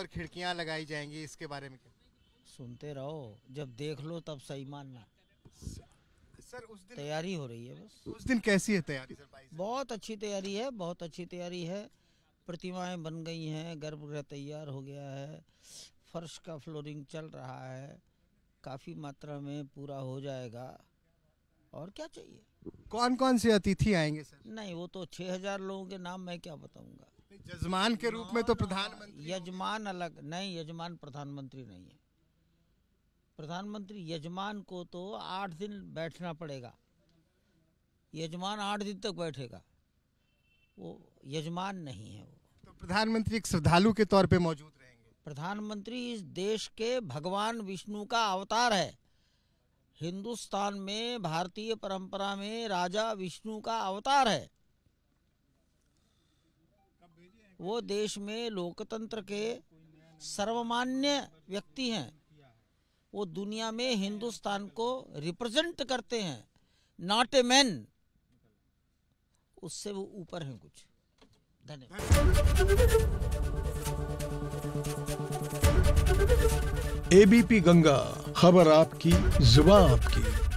और खिड़कियां लगाई जाएंगी इसके बारे में क्या सुनते रहो जब देख लो तब सही मानना सर उस दिन तैयारी हो रही है बस उस दिन कैसी है तैयारी सर भाई बहुत अच्छी तैयारी है बहुत अच्छी तैयारी है प्रतिमाएं बन गई हैं गर्भगृह तैयार हो गया है फर्श का फ्लोरिंग चल रहा है काफ़ी मात्रा में पूरा हो जाएगा और क्या चाहिए कौन कौन से अतिथि आएंगे सर नहीं वो तो छः हजार लोगों के नाम मैं क्या बताऊंगा यजमान के रूप में तो प्रधानमंत्री यजमान अलग नहीं यजमान प्रधानमंत्री नहीं है प्रधानमंत्री यजमान को तो आठ दिन बैठना पड़ेगा यजमान आठ दिन तक बैठेगा वो यजमान नहीं है वो तो प्रधानमंत्री एक श्रद्धालु के तौर पे मौजूद रहेंगे प्रधानमंत्री इस देश के भगवान विष्णु का अवतार है हिंदुस्तान में भारतीय परंपरा में राजा विष्णु का अवतार है वो देश में लोकतंत्र के सर्वमान्य व्यक्ति हैं वो दुनिया में हिंदुस्तान को रिप्रेजेंट करते हैं नॉट ए मैन उससे वो ऊपर हैं कुछ धन्यवाद एबीपी गंगा खबर आपकी जुबा आपकी